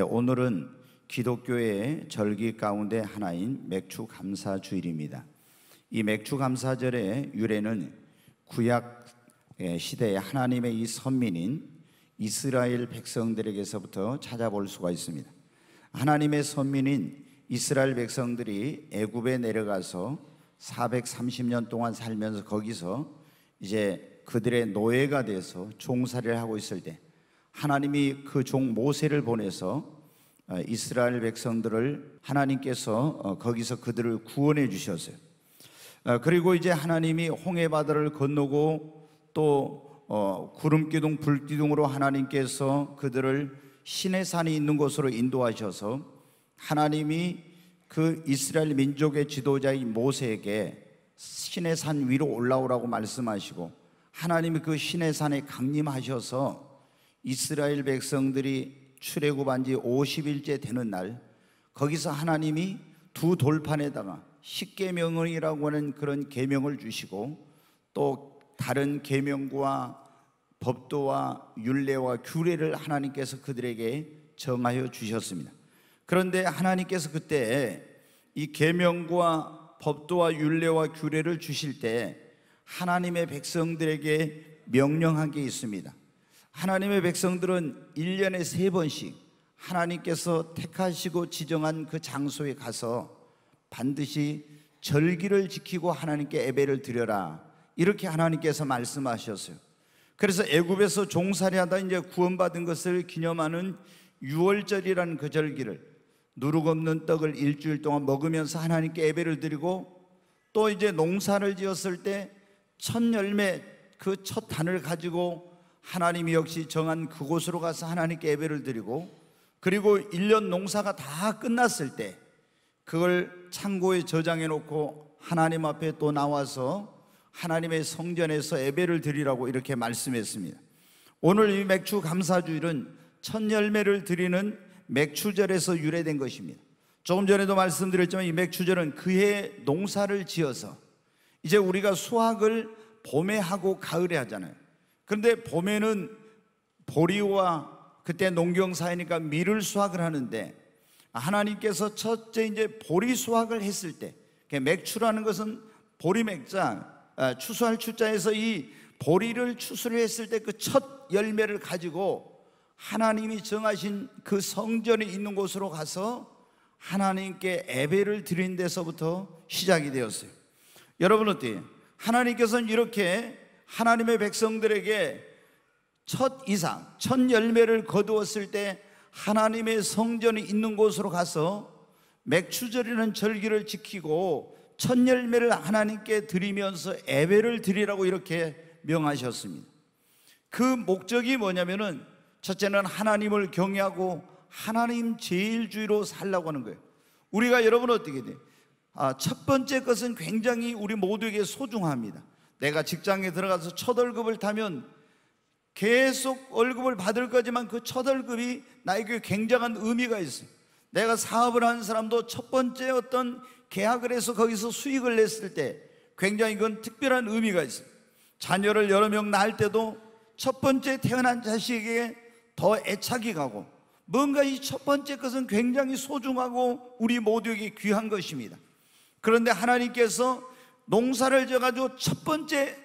네, 오늘은 기독교의 절기 가운데 하나인 맥주 감사 주일입니다. 이 맥주 감사절의 유래는 구약 예, 시대의 하나님의 이 선민인 이스라엘 백성들에게서부터 찾아볼 수가 있습니다. 하나님의 선민인 이스라엘 백성들이 애굽에 내려가서 430년 동안 살면서 거기서 이제 그들의 노예가 돼서 종살이를 하고 있을 때 하나님이 그 종 모세를 보내서 어, 이스라엘 백성들을 하나님께서 어, 거기서 그들을 구원해 주셨어요. 어, 그리고 이제 하나님이 홍해 바다를 건너고 또 구름 기둥 불 기둥으로 하나님께서 그들을 신의 산이 있는 곳으로 인도하셔서 하나님이 그 이스라엘 민족의 지도자인 모세에게 신의 산 위로 올라오라고 말씀하시고 하나님이 그 신의 산에 강림하셔서 이스라엘 백성들이 출애굽한 지 50일째 되는 날 거기서 하나님이 두 돌판에다가 십계명이라고 하는 그런 계명을 주시고 또 다른 계명과 법도와 윤례와 규례를 하나님께서 그들에게 정하여 주셨습니다. 그런데 하나님께서 그때 이 계명과 법도와 윤례와 규례를 주실 때 하나님의 백성들에게 명령한 게 있습니다. 하나님의 백성들은 1년에 세 번씩 하나님께서 택하시고 지정한 그 장소에 가서 반드시 절기를 지키고 하나님께 예배를 드려라. 이렇게 하나님께서 말씀하셨어요. 그래서 애굽에서 종살이하다 이제 구원받은 것을 기념하는 유월절이라는 그 절기를 누룩 없는 떡을 일주일 동안 먹으면서 하나님께 예배를 드리고 또 이제 농사를 지었을 때 첫 열매 그 첫 단을 가지고 하나님이 역시 정한 그곳으로 가서 하나님께 예배를 드리고 그리고 1년 농사가 다 끝났을 때 그걸 창고에 저장해 놓고 하나님 앞에 또 나와서 하나님의 성전에서 예배를 드리라고 이렇게 말씀했습니다. 오늘 이 맥주 감사주일은 첫 열매를 드리는 맥추절에서 유래된 것입니다. 조금 전에도 말씀드렸지만 이 맥추절은 그해 농사를 지어서 이제 우리가 수확을 봄에 하고 가을에 하잖아요. 그런데 봄에는 보리와 그때 농경 사회니까 밀을 수확을 하는데 하나님께서 첫째 이제 보리 수확을 했을 때 그러니까 맥추라는 것은 보리 맥자 아, 추수할 출자에서이 보리를 추수를 했을 때 그 첫 열매를 가지고 하나님이 정하신 그 성전이 있는 곳으로 가서 하나님께 예배를 드린 데서부터 시작이 되었어요. 여러분 어때요? 하나님께서는 이렇게 하나님의 백성들에게 첫 이상, 첫 열매를 거두었을 때 하나님의 성전이 있는 곳으로 가서 맥추절이는 절기를 지키고 첫 열매를 하나님께 드리면서 애배를 드리라고 이렇게 명하셨습니다. 그 목적이 뭐냐면은 첫째는 하나님을 경외하고 하나님 제일주의로 살라고 하는 거예요. 우리가 여러분 어떻게 돼? 아, 첫 번째 것은 굉장히 우리 모두에게 소중합니다. 내가 직장에 들어가서 첫 월급을 타면 계속 월급을 받을 거지만 그 첫 월급이 나에게 굉장한 의미가 있어요. 내가 사업을 하는 사람도 첫 번째 어떤 계약을 해서 거기서 수익을 냈을 때 굉장히 그건 특별한 의미가 있어요. 자녀를 여러 명 낳을 때도 첫 번째 태어난 자식에게 더 애착이 가고 뭔가 이 첫 번째 것은 굉장히 소중하고 우리 모두에게 귀한 것입니다. 그런데 하나님께서 농사를 지어가지고 첫 번째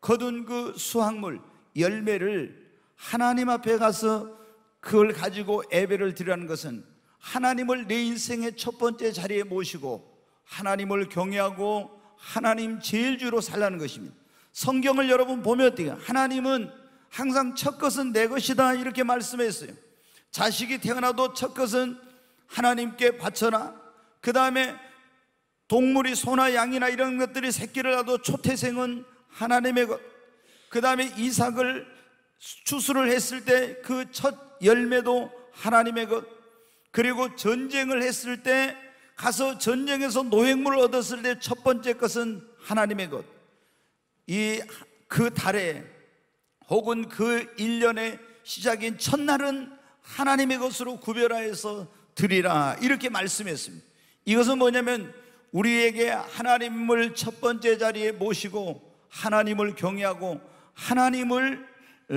거둔 그 수확물, 열매를 하나님 앞에 가서 그걸 가지고 예배를 드리라는 것은 하나님을 내 인생의 첫 번째 자리에 모시고 하나님을 경외하고 하나님 제일주로 살라는 것입니다. 성경을 여러분 보면 어떻게 하나님은 항상 첫 것은 내 것이다 이렇게 말씀했어요. 자식이 태어나도 첫 것은 하나님께 바쳐라. 그 다음에 동물이 소나 양이나 이런 것들이 새끼를 낳아도 초태생은 하나님의 것. 그 다음에 이삭을 추수를 했을 때 그 첫 열매도 하나님의 것. 그리고 전쟁을 했을 때 가서 전쟁에서 노획물을 얻었을 때 첫 번째 것은 하나님의 것. 이 그 달에 혹은 그 일년의 시작인 첫날은 하나님의 것으로 구별하여서 드리라. 이렇게 말씀했습니다. 이것은 뭐냐면 우리에게 하나님을 첫 번째 자리에 모시고 하나님을 경외하고 하나님을 어,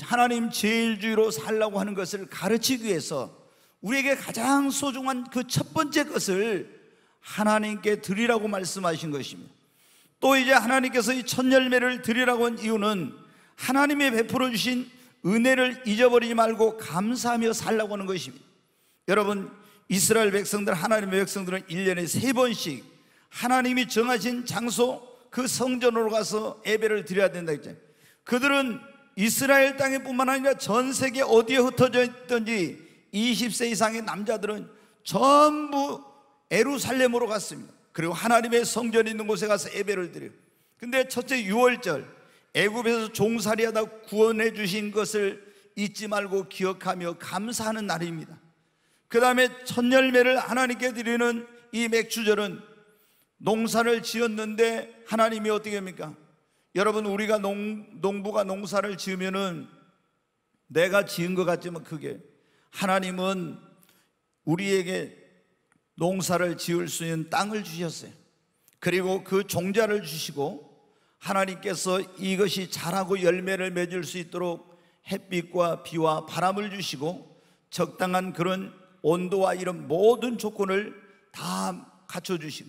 하나님 제일주의로 살라고 하는 것을 가르치기 위해서 우리에게 가장 소중한 그 첫 번째 것을 하나님께 드리라고 말씀하신 것입니다. 또 이제 하나님께서 이 첫 열매를 드리라고 한 이유는 하나님이 베풀어 주신 은혜를 잊어버리지 말고 감사하며 살라고 하는 것입니다. 여러분 이스라엘 백성들, 하나님의 백성들은 1년에 세 번씩 하나님이 정하신 장소, 그 성전으로 가서 예배를 드려야 된다 했잖 그들은 이스라엘 땅에 뿐만 아니라 전 세계 어디에 흩어져 있던지 20세 이상의 남자들은 전부 에루살렘으로 갔습니다. 그리고 하나님의 성전이 있는 곳에 가서 예배를 드려요. 근데 첫째 6월절, 애굽에서 종살이하다 구원해 주신 것을 잊지 말고 기억하며 감사하는 날입니다. 그 다음에 첫 열매를 하나님께 드리는 이 맥주절은 농사를 지었는데 하나님이 어떻게 합니까? 여러분 우리가 농, 농부가 농사를 지으면은 내가 지은 것 같지만 그게 하나님은 우리에게 농사를 지을 수 있는 땅을 주셨어요. 그리고 그 종자를 주시고 하나님께서 이것이 자라고 열매를 맺을 수 있도록 햇빛과 비와 바람을 주시고 적당한 그런 온도와 이런 모든 조건을 다 갖춰주심.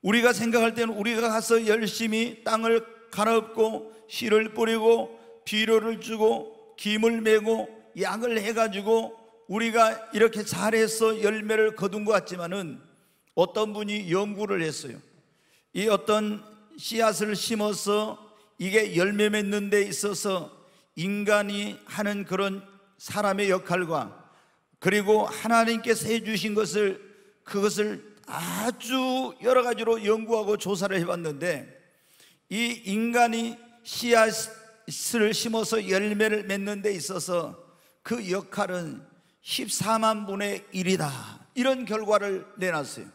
우리가 생각할 때는 우리가 가서 열심히 땅을 갈아엎고 씨를 뿌리고 비료를 주고 김을 메고 약을 해가지고 우리가 이렇게 잘해서 열매를 거둔 것 같지만은 어떤 분이 연구를 했어요. 이 어떤 씨앗을 심어서 이게 열매 맺는 데 있어서 인간이 하는 그런 사람의 역할과 그리고 하나님께서 해주신 것을 그것을 아주 여러 가지로 연구하고 조사를 해봤는데 이 인간이 씨앗을 심어서 열매를 맺는 데 있어서 그 역할은 14만 분의 1이다 이런 결과를 내놨어요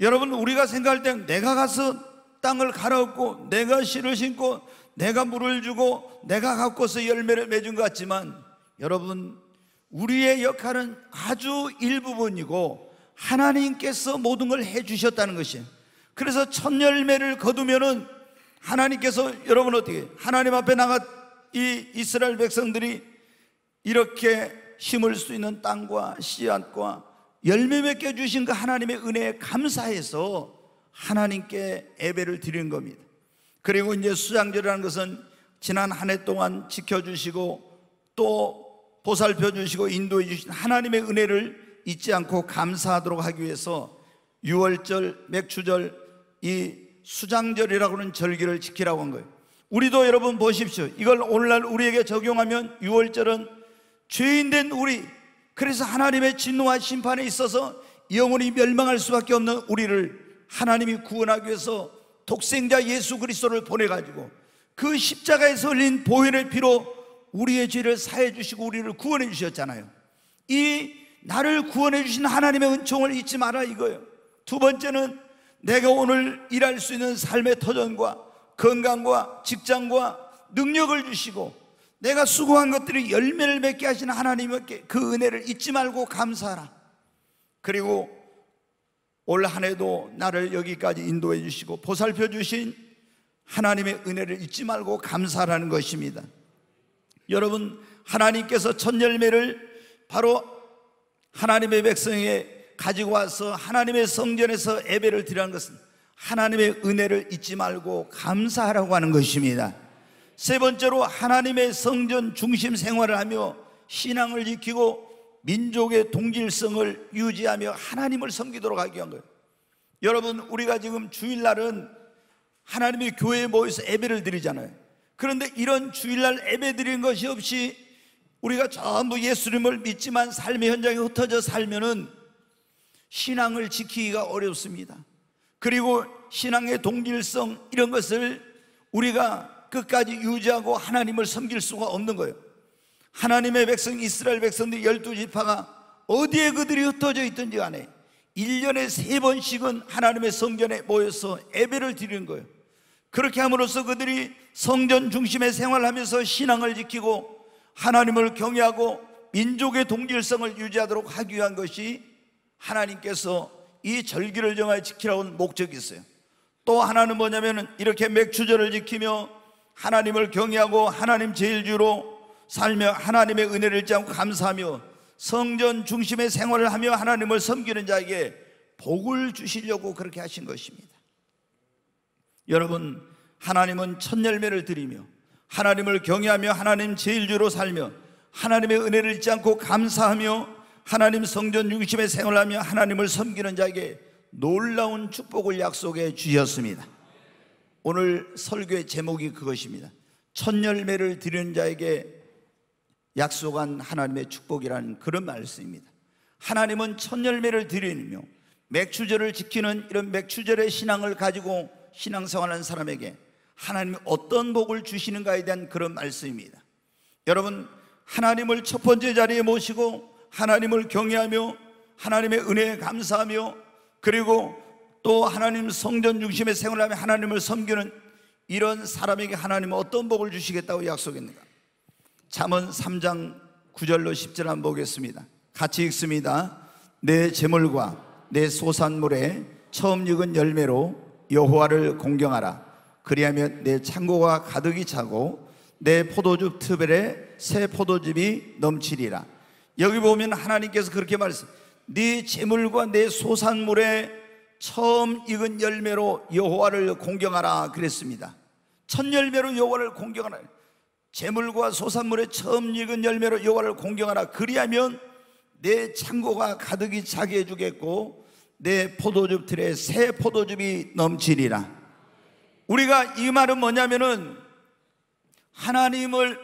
여러분 우리가 생각할 땐 내가 가서 땅을 갈아엎고 내가 씨를 심고 내가 물을 주고 내가 갖고서 열매를 맺은 것 같지만 여러분 우리의 역할은 아주 일부분이고 하나님께서 모든 걸 해주셨다는 것이에요. 그래서 첫 열매를 거두면은 하나님께서 여러분 어떻게 하나님 앞에 나가 이 이스라엘 백성들이 이렇게 심을 수 있는 땅과 씨앗과 열매 맺겨 주신 그 하나님의 은혜에 감사해서 하나님께 예배를 드린 겁니다. 그리고 이제 수장절이라는 것은 지난 한 해 동안 지켜주시고 또 보살펴 주시고 인도해 주신 하나님의 은혜를 잊지 않고 감사하도록 하기 위해서 6월절, 맥주절이 수장절이라고 하는 절기를 지키라고 한 거예요. 우리도 여러분 보십시오. 이걸 오늘날 우리에게 적용하면 6월절은 죄인된 우리, 그래서 하나님의 진노와 심판에 있어서 영원히 멸망할 수밖에 없는 우리를 하나님이 구원하기 위해서 독생자 예수 그리스도를 보내가지고 그 십자가에서 흘린 보혈의 피로 우리의 죄를 사해 주시고 우리를 구원해 주셨잖아요. 이 나를 구원해 주신 하나님의 은총을 잊지 마라 이거예요. 두 번째는 내가 오늘 일할 수 있는 삶의 터전과 건강과 직장과 능력을 주시고 내가 수고한 것들이 열매를 맺게 하시는 하나님께 그 은혜를 잊지 말고 감사하라. 그리고 올 한 해도 나를 여기까지 인도해 주시고 보살펴 주신 하나님의 은혜를 잊지 말고 감사하라는 것입니다. 여러분 하나님께서 첫 열매를 바로 하나님의 백성에 가지고 와서 하나님의 성전에서 예배를 드리는 것은 하나님의 은혜를 잊지 말고 감사하라고 하는 것입니다. 세 번째로 하나님의 성전 중심 생활을 하며 신앙을 지키고 민족의 동질성을 유지하며 하나님을 섬기도록 하기 위한 거예요. 여러분, 우리가 지금 주일날은 하나님의 교회에 모여서 예배를 드리잖아요. 그런데 이런 주일날 예배 드리는 것이 없이 우리가 전부 예수님을 믿지만 삶의 현장에 흩어져 살면은 신앙을 지키기가 어렵습니다. 그리고 신앙의 동질성 이런 것을 우리가 끝까지 유지하고 하나님을 섬길 수가 없는 거예요. 하나님의 백성 이스라엘 백성들 열두 지파가 어디에 그들이 흩어져 있든지 간에 1년에 세 번씩은 하나님의 성전에 모여서 예배를 드리는 거예요. 그렇게 함으로써 그들이 성전 중심의 생활하면서 신앙을 지키고 하나님을 경외하고 민족의 동질성을 유지하도록 하기 위한 것이 하나님께서 이 절기를 정하여 지키라고 한 목적이 있어요. 또 하나는 뭐냐면 이렇게 맥주절을 지키며 하나님을 경외하고 하나님 제일주로 살며 하나님의 은혜를 잊지 않고 감사하며 성전 중심의 생활을 하며 하나님을 섬기는 자에게 복을 주시려고 그렇게 하신 것입니다. 여러분, 하나님은 첫 열매를 드리며 하나님을 경외하며 하나님 제일주로 살며 하나님의 은혜를 잊지 않고 감사하며 하나님 성전 중심에 생활하며 하나님을 섬기는 자에게 놀라운 축복을 약속해 주셨습니다. 오늘 설교의 제목이 그것입니다. 첫 열매를 드리는 자에게 약속한 하나님의 축복이라는 그런 말씀입니다. 하나님은 첫 열매를 드리며 맥추절을 지키는 이런 맥추절의 신앙을 가지고 신앙생활하는 사람에게 하나님이 어떤 복을 주시는가에 대한 그런 말씀입니다. 여러분, 하나님을 첫 번째 자리에 모시고 하나님을 경외하며 하나님의 은혜에 감사하며 그리고 또 하나님 성전 중심의 생활하며 하나님을 섬기는 이런 사람에게 하나님은 어떤 복을 주시겠다고 약속했는가? 잠언 3장 9절로 10절 한번 보겠습니다. 같이 읽습니다. 내 재물과 내 소산물에 처음 익은 열매로 여호와를 공경하라 그리하면 내 창고가 가득이 차고 내 포도즙 트벨에 새 포도즙이 넘치리라 여기 보면 하나님께서 그렇게 말씀 네 재물과 내 소산물에 처음 익은 열매로 여호와를 공경하라 그랬습니다 첫 열매로 여호와를 공경하라 재물과 소산물에 처음 익은 열매로 여호와를 공경하라 그리하면 내 창고가 가득히 차게 해주겠고 내 포도즙 틀에 새 포도즙이 넘치리라. 우리가 이 말은 뭐냐면은 하나님을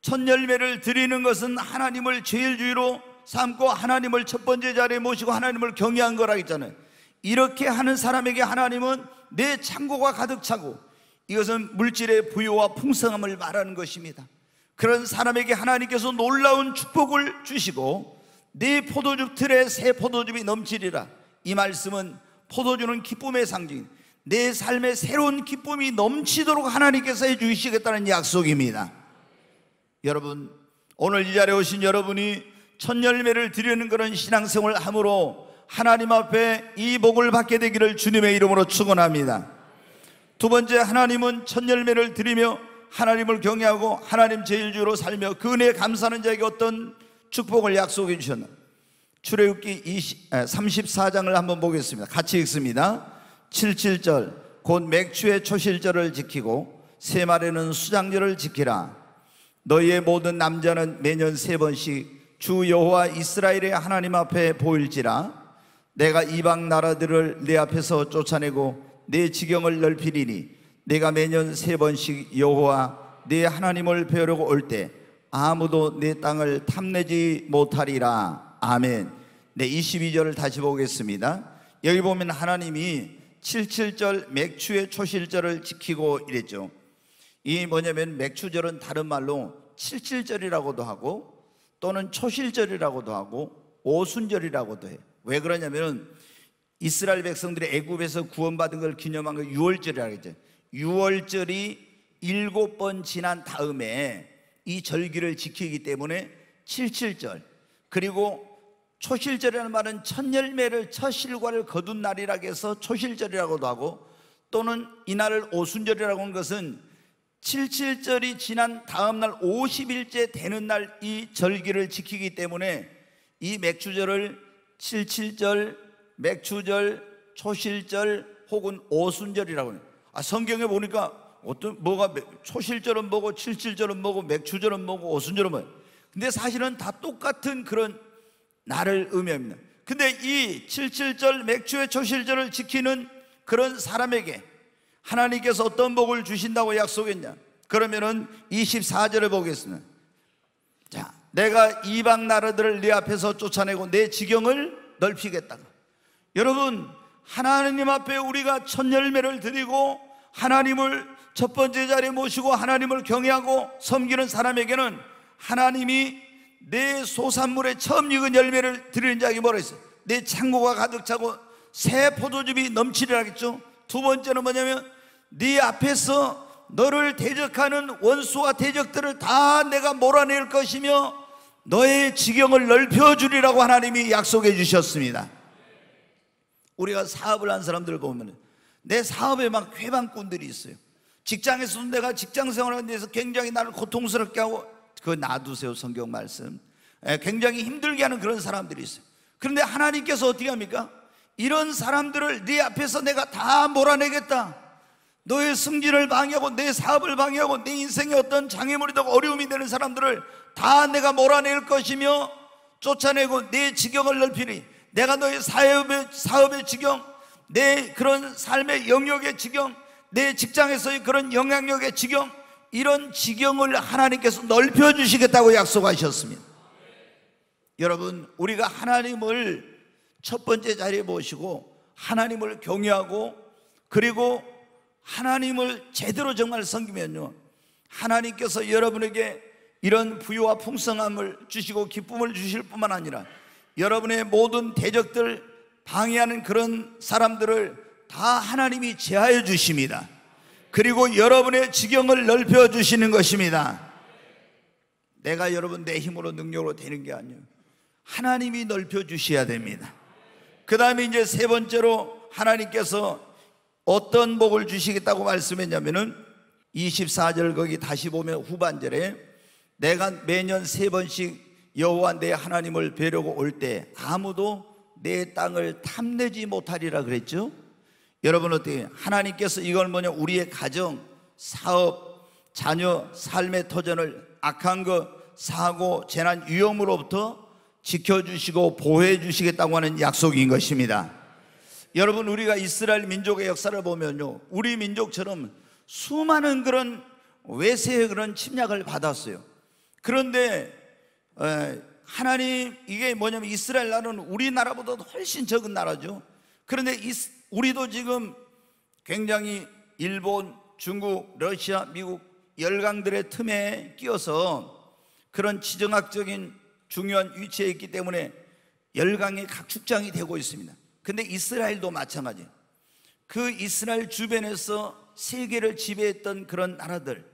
첫 열매를 드리는 것은 하나님을 제일주의로 삼고 하나님을 첫 번째 자리에 모시고 하나님을 경외한 거라 했잖아요. 이렇게 하는 사람에게 하나님은 내 창고가 가득 차고 이것은 물질의 부여와 풍성함을 말하는 것입니다. 그런 사람에게 하나님께서 놀라운 축복을 주시고 네 포도즙 틀에 새 포도즙이 넘치리라. 이 말씀은 포도주는 기쁨의 상징, 내 삶에 새로운 기쁨이 넘치도록 하나님께서 해주시겠다는 약속입니다. 여러분, 오늘 이 자리에 오신 여러분이 첫 열매를 드리는 그런 신앙생활 함으로 하나님 앞에 이 복을 받게 되기를 주님의 이름으로 축원합니다. 두 번째 하나님은 첫 열매를 드리며 하나님을 경외하고 하나님 제일주로 살며 그은혜 에 감사하는 자에게 어떤 축복을 약속해 주셨나? 출애굽기 34장을 아, 한번 보겠습니다. 같이 읽습니다. 77절 곧 맥주의 초실절을 지키고 세 마리는 수장절을 지키라. 너희의 모든 남자는 매년 세 번씩 주 여호와 이스라엘의 하나님 앞에 보일지라. 내가 이방 나라들을 내 앞에서 쫓아내고 내 지경을 넓히리니 내가 매년 세 번씩 여호와 내 하나님을 배우려고 올때 아무도 내 땅을 탐내지 못하리라. 아멘. 네, 22절을 다시 보겠습니다. 여기 보면 하나님이 77절 맥추의 초실절을 지키고 이랬죠. 이 뭐냐면 맥추절은 다른 말로 77절이라고도 하고 또는 초실절이라고도 하고 오순절이라고도 해요. 왜 그러냐면은 이스라엘 백성들이 애굽에서 구원받은 걸 기념한 걸 그 유월절이라고 했죠. 유월절이 일곱 번 지난 다음에 이 절기를 지키기 때문에 칠칠절 그리고 초실절이라는 말은 첫 열매를 첫 실과를 거둔 날이라고 해서 초실절이라고도 하고 또는 이날을 오순절이라고 하는 것은 칠칠절이 지난 다음 날 50일째 되는 날 이 절기를 지키기 때문에 이 맥주절을 칠칠절, 맥주절, 초실절 혹은 오순절이라고 해요. 아, 성경에 보니까 어떤 뭐가 초실절은 뭐고 칠실절은 뭐고 맥주절은 뭐고 오순절은 뭐. 근데 사실은 다 똑같은 그런 날을 의미합니다. 근데 이 칠칠절 맥주의 초실절을 지키는 그런 사람에게 하나님께서 어떤 복을 주신다고 약속했냐? 그러면은 24절을 보겠습니다. 자, 내가 이방 나라들을 네 앞에서 쫓아내고 내 지경을 넓히겠다. 여러분, 하나님 앞에 우리가 첫 열매를 드리고 하나님을 첫 번째 자리에 모시고 하나님을 경외하고 섬기는 사람에게는 하나님이 내 소산물에 처음 익은 열매를 드리는 자에게 뭐라 했어요? 내 창고가 가득 차고 새 포도즙이 넘치리라겠죠. 두 번째는 뭐냐면 네 앞에서 너를 대적하는 원수와 대적들을 다 내가 몰아낼 것이며 너의 지경을 넓혀주리라고 하나님이 약속해 주셨습니다. 우리가 사업을 한 사람들 보면 내 사업에 막 회방꾼들이 있어요. 직장에서도 내가 직장 생활하는 데서 굉장히 나를 고통스럽게 하고 그 놔두세요 성경 말씀 예, 굉장히 힘들게 하는 그런 사람들이 있어요 그런데 하나님께서 어떻게 합니까? 이런 사람들을 네 앞에서 내가 다 몰아내겠다 너의 승진을 방해하고 내 사업을 방해하고 내 인생의 어떤 장애물이 되고 어려움이 되는 사람들을 다 내가 몰아낼 것이며 쫓아내고 내 지경을 넓히니 내가 너의 사업의, 사업의 지경 내 그런 삶의 영역의 지경 내 직장에서의 그런 영향력의 지경, 이런 지경을 하나님께서 넓혀주시겠다고 약속하셨습니다. 여러분, 우리가 하나님을 첫 번째 자리에 모시고 하나님을 경외하고 그리고 하나님을 제대로 정말 섬기면요. 하나님께서 여러분에게 이런 부유와 풍성함을 주시고 기쁨을 주실 뿐만 아니라 여러분의 모든 대적들 방해하는 그런 사람들을 다 하나님이 제하여 주십니다. 그리고 여러분의 지경을 넓혀 주시는 것입니다. 내가 여러분 내 힘으로 능력으로 되는 게 아니에요. 하나님이 넓혀 주셔야 됩니다. 그 다음에 이제 세 번째로 하나님께서 어떤 복을 주시겠다고 말씀했냐면은 24절 거기 다시 보면 후반절에 내가 매년 세 번씩 여호와 내 하나님을 뵈려고 올 때 아무도 내 땅을 탐내지 못하리라 그랬죠. 여러분 어떻게 하나님께서 이걸 뭐냐 우리의 가정, 사업, 자녀, 삶의 터전을 악한 것, 사고, 재난, 위험으로부터 지켜주시고 보호해 주시겠다고 하는 약속인 것입니다. 여러분 우리가 이스라엘 민족의 역사를 보면요. 우리 민족처럼 수많은 그런 외세의 그런 침략을 받았어요. 그런데 하나님 이게 뭐냐면 이스라엘 나라는 우리나라보다 도 훨씬 적은 나라죠. 그런데 우리도 지금 굉장히 일본, 중국, 러시아, 미국 열강들의 틈에 끼어서 그런 지정학적인 중요한 위치에 있기 때문에 열강의 각축장이 되고 있습니다. 근데 이스라엘도 마찬가지. 그 이스라엘 주변에서 세계를 지배했던 그런 나라들,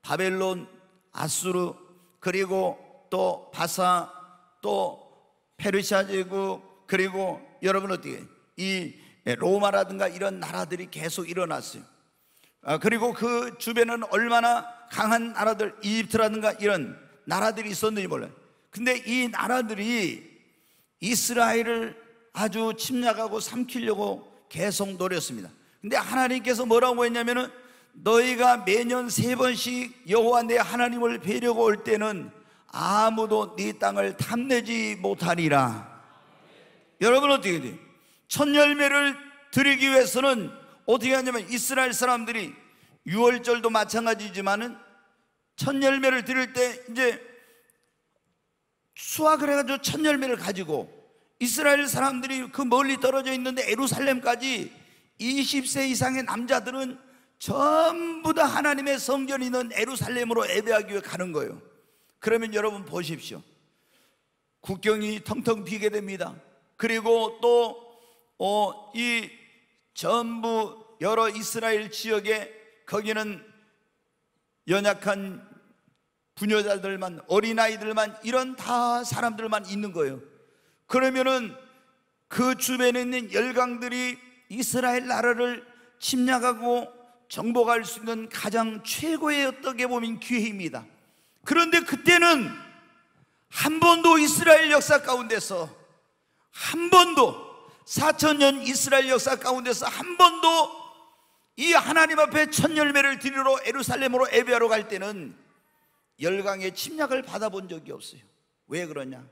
바벨론, 아수르, 그리고 또 바사, 또 페르시아 제국, 그리고 여러분 어떻게 이 예, 로마라든가 이런 나라들이 계속 일어났어요. 아, 그리고 그 주변은 얼마나 강한 나라들, 이집트라든가 이런 나라들이 있었는지 몰라요. 근데 이 나라들이 이스라엘을 아주 침략하고 삼키려고 계속 노렸습니다. 근데 하나님께서 뭐라고 했냐면은 너희가 매년 세 번씩 여호와 내 하나님을 뵈려고 올 때는 아무도 네 땅을 탐내지 못하리라. 여러분 어떻게 돼요? 첫 열매를 드리기 위해서는 어떻게 하냐면 이스라엘 사람들이 6월절도 마찬가지지만은 첫 열매를 드릴 때 이제 수확을 해가지고 첫 열매를 가지고 이스라엘 사람들이 그 멀리 떨어져 있는데 에루살렘까지 20세 이상의 남자들은 전부 다 하나님의 성전이 있는 에루살렘으로 예배하기 위해 가는 거예요. 그러면 여러분 보십시오. 국경이 텅텅 비게 됩니다. 그리고 또 어, 이 전부 여러 이스라엘 지역에 거기는 연약한 부녀자들만 어린아이들만 이런 다 사람들만 있는 거예요 그러면은 그 주변에 있는 열강들이 이스라엘 나라를 침략하고 정복할 수 있는 가장 최고의 어떻게 보면 기회입니다 그런데 그때는 한 번도 이스라엘 역사 가운데서 한 번도 4천년 이스라엘 역사 가운데서 한 번도 이 하나님 앞에 첫 열매를 드리러 에루살렘으로 예배하러 갈 때는 열강의 침략을 받아본 적이 없어요. 왜 그러냐?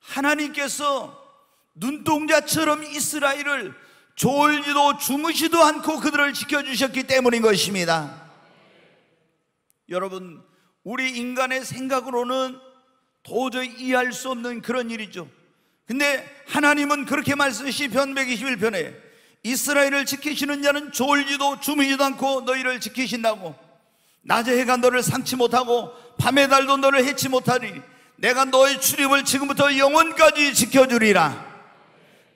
하나님께서 눈동자처럼 이스라엘을 졸지도 주무시도 않고 그들을 지켜주셨기 때문인 것입니다. 여러분, 우리 인간의 생각으로는 도저히 이해할 수 없는 그런 일이죠. 근데 하나님은 그렇게 말씀하시 편 121편에 이스라엘을 지키시는 자는 졸지도 주무지도 않고 너희를 지키신다고 낮에 해가 너를 상치 못하고 밤에 달도 너를 해치 못하리 내가 너의 출입을 지금부터 영원까지 지켜주리라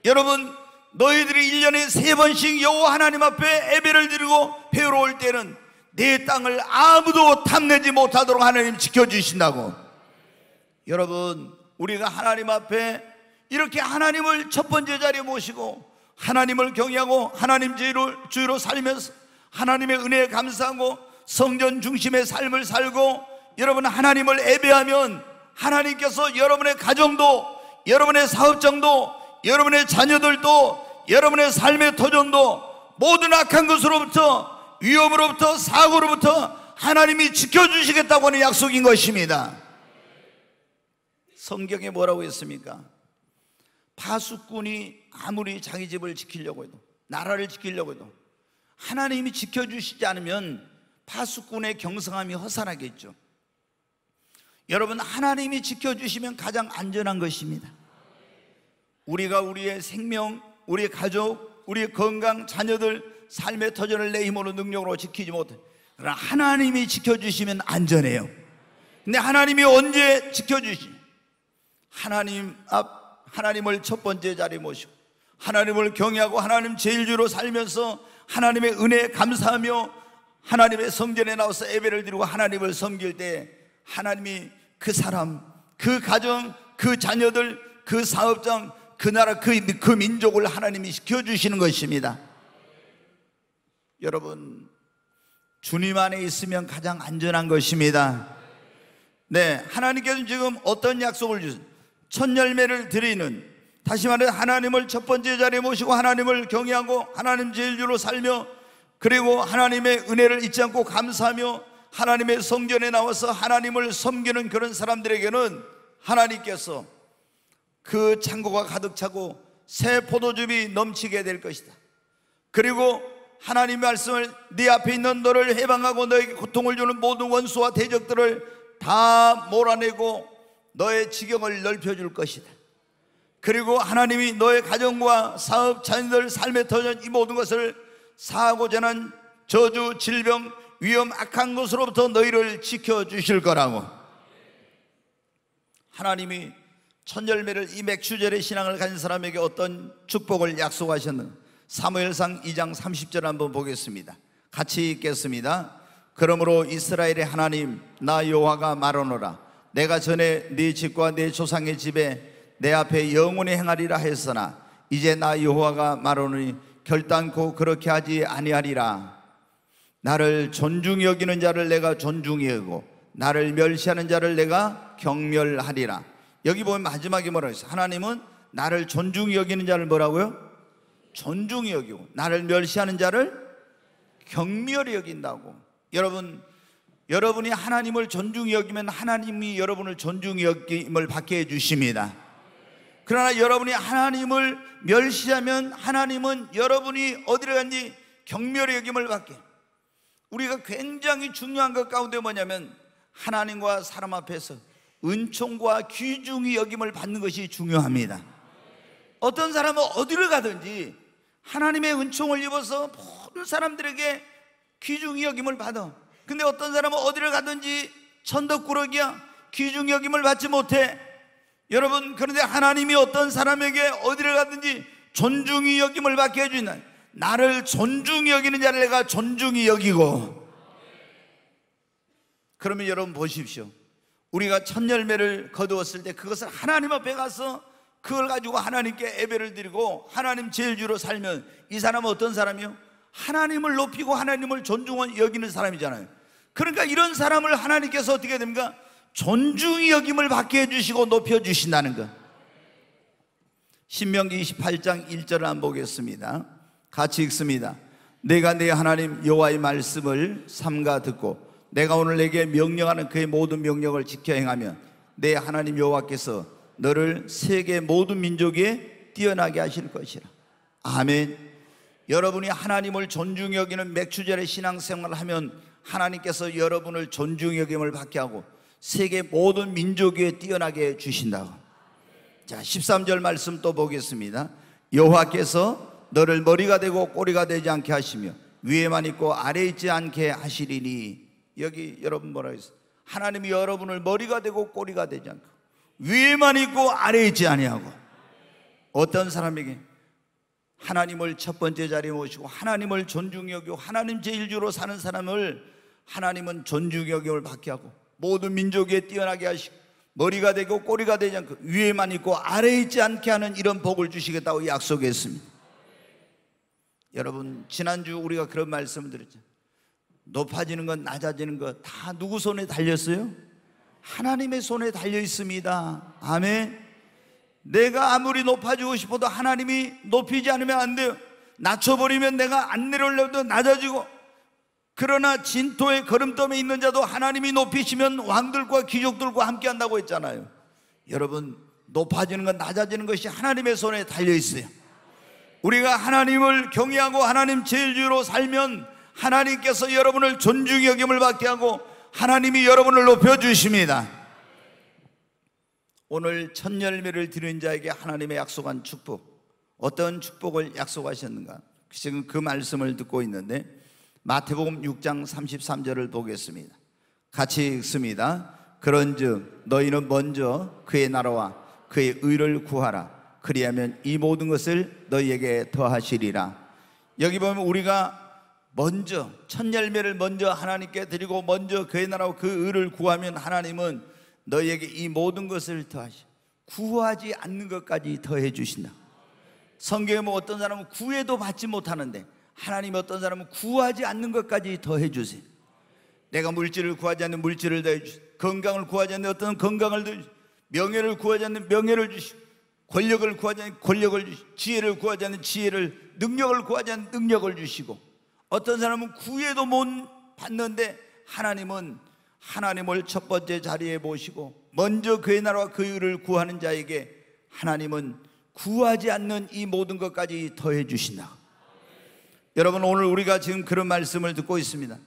여러분 너희들이 1년에 세 번씩 여호와 하나님 앞에 예배를 드리고 배우러 올 때는 내 땅을 아무도 탐내지 못하도록 하나님 지켜주신다고 여러분 우리가 하나님 앞에 이렇게 하나님을 첫 번째 자리에 모시고 하나님을 경외하고 하나님 주의로, 주로 살면서 하나님의 은혜에 감사하고 성전 중심의 삶을 살고 여러분 하나님을 예배하면 하나님께서 여러분의 가정도 여러분의 사업장도 여러분의 자녀들도 여러분의 삶의 터전도 모든 악한 것으로부터 위험으로부터 사고로부터 하나님이 지켜주시겠다고 하는 약속인 것입니다 성경에 뭐라고 했습니까? 파수꾼이 아무리 자기 집을 지키려고 해도 나라를 지키려고 해도 하나님이 지켜주시지 않으면 파수꾼의 경성함이 허산하겠죠. 여러분 하나님이 지켜주시면 가장 안전한 것입니다. 우리가 우리의 생명, 우리 가족, 우리 건강, 자녀들 삶의 터전을 내 힘으로 능력으로 지키지 못해. 그러나 하나님이 지켜주시면 안전해요. 근데 하나님이 언제 지켜주시? 하나님 앞 하나님을 첫 번째 자리 모시고 하나님을 경외하고 하나님 제일주로 살면서 하나님의 은혜에 감사하며 하나님의 성전에 나와서 예배를 드리고 하나님을 섬길 때 하나님이 그 사람, 그 가정, 그 자녀들, 그 사업장, 그 나라, 그, 그 민족을 하나님이 시켜주시는 것입니다. 여러분, 주님 안에 있으면 가장 안전한 것입니다. 네, 하나님께서 지금 어떤 약속을 주세요? 첫 열매를 드리는 다시 말해 하나님을 첫 번째 자리에 모시고 하나님을 경외하고 하나님 제일주로 살며 그리고 하나님의 은혜를 잊지 않고 감사하며 하나님의 성전에 나와서 하나님을 섬기는 그런 사람들에게는 하나님께서 그 창고가 가득 차고 새 포도즙이 넘치게 될 것이다. 그리고 하나님의 말씀을 네 앞에 있는 너를 해방하고 너에게 고통을 주는 모든 원수와 대적들을 다 몰아내고 너의 지경을 넓혀줄 것이다. 그리고 하나님이 너의 가정과 사업, 자녀들, 삶의 터전 이 모든 것을 사고 재난, 저주, 질병, 위험, 악한 것으로부터 너희를 지켜주실 거라고. 하나님이 천절매를 이 맥추절의 신앙을 가진 사람에게 어떤 축복을 약속하셨는가? 사무엘상 2장 30절 한번 보겠습니다. 같이 읽겠습니다. 그러므로 이스라엘의 하나님 나 여호와가 말하노라 내가 전에 네 집과 네 조상의 집에 내 앞에 영원히 행하리라 했으나 이제 나 여호와가 말하노니 결단코 그렇게 하지 아니하리라 나를 존중히 여기는 자를 내가 존중히 하고 나를 멸시하는 자를 내가 경멸하리라 여기 보면 마지막에 뭐라고 했어요? 하나님은 나를 존중히 여기는 자를 뭐라고요? 존중히 여기고 나를 멸시하는 자를 경멸히 여긴다고 여러분 여러분이 하나님을 존중히 여기면 하나님이 여러분을 존중히 여김을 받게 해주십니다. 그러나 여러분이 하나님을 멸시하면 하나님은 여러분이 어디를 갔니 경멸의 여김을 받게. 우리가 굉장히 중요한 것 가운데 뭐냐면 하나님과 사람 앞에서 은총과 귀중히 여김을 받는 것이 중요합니다. 어떤 사람은 어디를 가든지 하나님의 은총을 입어서 모든 사람들에게 귀중히 여김을 받아. 근데 어떤 사람은 어디를 가든지 천덕꾸러기야 귀중 여김을 받지 못해 여러분 그런데 하나님이 어떤 사람에게 어디를 가든지 존중이 여김을 받게 해주나 나를 존중히 여기는 자를 내가 존중히 여기고 그러면 여러분 보십시오 우리가 첫 열매를 거두었을 때 그것을 하나님 앞에 가서 그걸 가지고 하나님께 예배를 드리고 하나님 제일주로 살면 이 사람은 어떤 사람이요? 하나님을 높이고 하나님을 존중한 여기는 사람이잖아요 그러니까 이런 사람을 하나님께서 어떻게 됩니까? 존중이 여김을 받게 해주시고 높여주신다는 것. 신명기 28장 1절을 한 보겠습니다. 같이 읽습니다. 내가 내 하나님 여호와의 말씀을 삼가 듣고 내가 오늘 내게 명령하는 그의 모든 명령을 지켜 행하면 내 하나님 여호와께서 너를 세계 모든 민족에 뛰어나게 하실 것이라. 아멘. 여러분이 하나님을 존중 여기는 맥주절의 신앙생활을 하면 하나님께서 여러분을 존중 여김을 받게 하고 세계 모든 민족에 뛰어나게 주신다고. 자, 13절 말씀 또 보겠습니다. 여호와께서 너를 머리가 되고 꼬리가 되지 않게 하시며 위에만 있고 아래 있지 않게 하시리니 여기 여러분 뭐라 했어요? 하나님이 여러분을 머리가 되고 꼬리가 되지 않고 위에만 있고 아래 있지 아니하고 어떤 사람에게 하나님을 첫 번째 자리에 모시고 하나님을 존중 여기 하나님 제일주로 사는 사람을 하나님은 존중 여김을 받게 하고 모든 민족에 뛰어나게 하시고 머리가 되고 꼬리가 되지 않고 위에만 있고 아래에 있지 않게 하는 이런 복을 주시겠다고 약속했습니다. 여러분 지난주 우리가 그런 말씀을 드렸죠. 높아지는 것 낮아지는 것다 누구 손에 달렸어요? 하나님의 손에 달려 있습니다. 아멘. 내가 아무리 높아지고 싶어도 하나님이 높이지 않으면 안 돼요. 낮춰버리면 내가 안 내려올려도 낮아지고 그러나 진토의 걸음덤에 있는 자도 하나님이 높이시면 왕들과 귀족들과 함께 한다고 했잖아요. 여러분 높아지는 건 낮아지는 것이 하나님의 손에 달려 있어요. 우리가 하나님을 경외하고 하나님 제일주로 살면 하나님께서 여러분을 존중 여김을 받게 하고 하나님이 여러분을 높여 주십니다. 오늘 첫 열매를 드리는 자에게 하나님의 약속한 축복, 어떤 축복을 약속하셨는가? 지금 그 말씀을 듣고 있는데 마태복음 6장 33절을 보겠습니다. 같이 읽습니다. 그런즉 너희는 먼저 그의 나라와 그의 의를 구하라. 그리하면 이 모든 것을 너희에게 더하시리라. 여기 보면 우리가 먼저 첫 열매를 먼저 하나님께 드리고 먼저 그의 나라와 그 의를 구하면 하나님은 너에게이 모든 것을 더하시 구하지 않는 것까지 더해 주신다. 성경에 뭐 어떤 사람은 구해도 받지 못하는데 하나님 어떤 사람은 구하지 않는 것까지 더해 주세요. 내가 물질을 구하지 않는 물질을 더해 주시 건강을 구하지 않는 어떤 건강을 더해 주시 명예를 구하지 않는 명예를 주시 권력을 구하지 않는 권력을 주시 지혜를 구하지 않는 지혜를 능력을 구하지 않는 능력을 주시고 어떤 사람은 구해도 못 받는데 하나님은 하나님을 첫 번째 자리에 모시고 먼저 그의 나라와 그 의를 구하는 자에게 하나님은 구하지 않는 이 모든 것까지 더해 주신다. 여러분 오늘 우리가 지금 그런 말씀을 듣고 있습니다.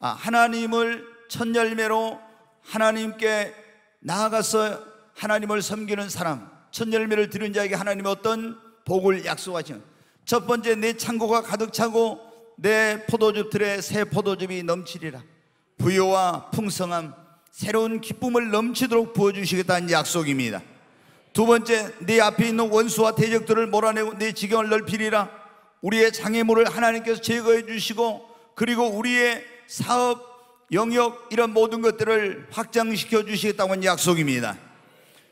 아, 하나님을 첫 열매로 하나님께 나아가서 하나님을 섬기는 사람, 첫 열매를 들은 자에게 하나님 어떤 복을 약속하시는 첫 번째 내 창고가 가득 차고 내 포도즙 틀에 새 포도즙이 넘치리라. 부여와 풍성함, 새로운 기쁨을 넘치도록 부어주시겠다는 약속입니다. 두 번째, 네 앞에 있는 원수와 대적들을 몰아내고 네 지경을 넓히리라. 우리의 장애물을 하나님께서 제거해 주시고 그리고 우리의 사업, 영역 이런 모든 것들을 확장시켜 주시겠다고 약속입니다.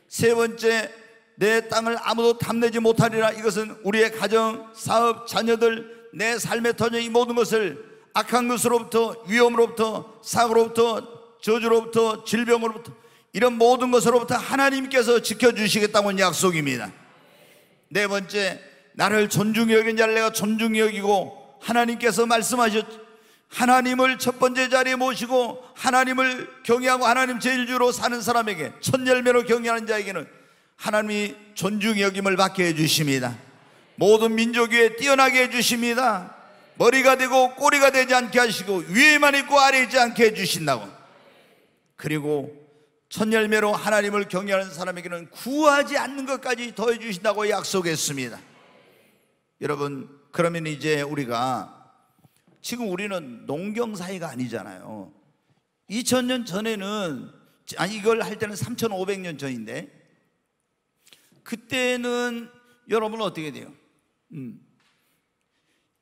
세 번째, 내 땅을 아무도 탐내지 못하리라. 이것은 우리의 가정, 사업, 자녀들, 내 삶의 터전 이 모든 것을 악한 것으로부터 위험으로부터 사고로부터 저주로부터 질병으로부터 이런 모든 것으로부터 하나님께서 지켜주시겠다는 약속입니다. 네 번째, 나를 존중 여긴 자를 내가 존중 여기고 하나님께서 말씀하셨죠. 하나님을 첫 번째 자리에 모시고 하나님을 경외하고 하나님 제일주로 사는 사람에게 첫 열매로 경외하는 자에게는 하나님이 존중 여김을 받게 해주십니다. 모든 민족 위에 뛰어나게 해주십니다. 머리가 되고 꼬리가 되지 않게 하시고 위에만 있고 아래에 있지 않게 해주신다고 그리고 천 열매로 하나님을 경외하는 사람에게는 구하지 않는 것까지 더해 주신다고 약속했습니다. 여러분, 그러면 이제 우리가 지금 우리는 농경 사회가 아니잖아요. 2000년 전에는 아니 이걸 할 때는 3500년 전인데 그때는 여러분 은 어떻게 돼요? 음.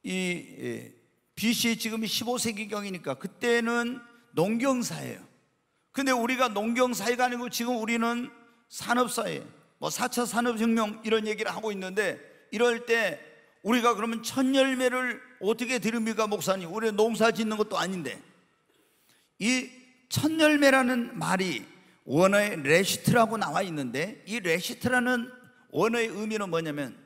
이 예, BC 지금 15세기경이니까 그때는 농경사예요. 근데 우리가 농경사회가 아니고 지금 우리는 산업사회, 뭐 4차 산업혁명 이런 얘기를 하고 있는데 이럴 때 우리가 그러면 첫 열매를 어떻게 들립니까, 목사님? 우리 농사 짓는 것도 아닌데. 이첫 열매라는 말이 원어에 레시트라고 나와 있는데 이 레시트라는 원어의 의미는 뭐냐면